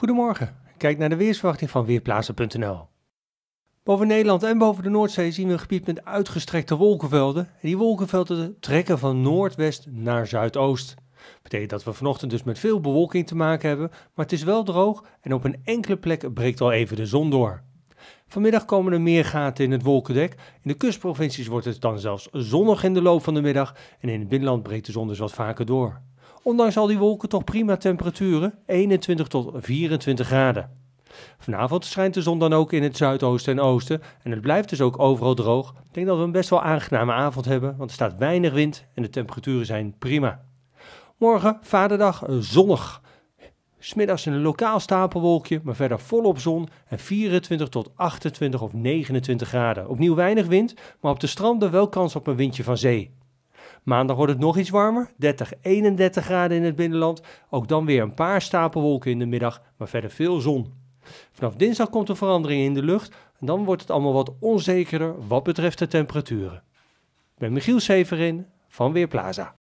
Goedemorgen, kijk naar de weersverwachting van Weerplaatsen.nl. Boven Nederland en boven de Noordzee zien we een gebied met uitgestrekte wolkenvelden. En die wolkenvelden trekken van noordwest naar zuidoost. Betekent dat we vanochtend dus met veel bewolking te maken hebben, maar het is wel droog en op een enkele plek breekt al even de zon door. Vanmiddag komen er meer gaten in het wolkendek. In de kustprovincies wordt het dan zelfs zonnig in de loop van de middag en in het binnenland breekt de zon dus wat vaker door. Ondanks al die wolken toch prima temperaturen, 21 tot 24 graden. Vanavond schijnt de zon dan ook in het zuidoosten en oosten en het blijft dus ook overal droog. Ik denk dat we een best wel aangename avond hebben, want er staat weinig wind en de temperaturen zijn prima. Morgen, vaderdag, zonnig. Smiddags een lokaal stapelwolkje, maar verder volop zon en 24 tot 28 of 29 graden. Opnieuw weinig wind, maar op de stranden wel kans op een windje van zee. Maandag wordt het nog iets warmer, 30, 31 graden in het binnenland. Ook dan weer een paar stapelwolken in de middag, maar verder veel zon. Vanaf dinsdag komt er verandering in de lucht en dan wordt het allemaal wat onzekerder wat betreft de temperaturen. Ik ben Michiel Severin van Weerplaza.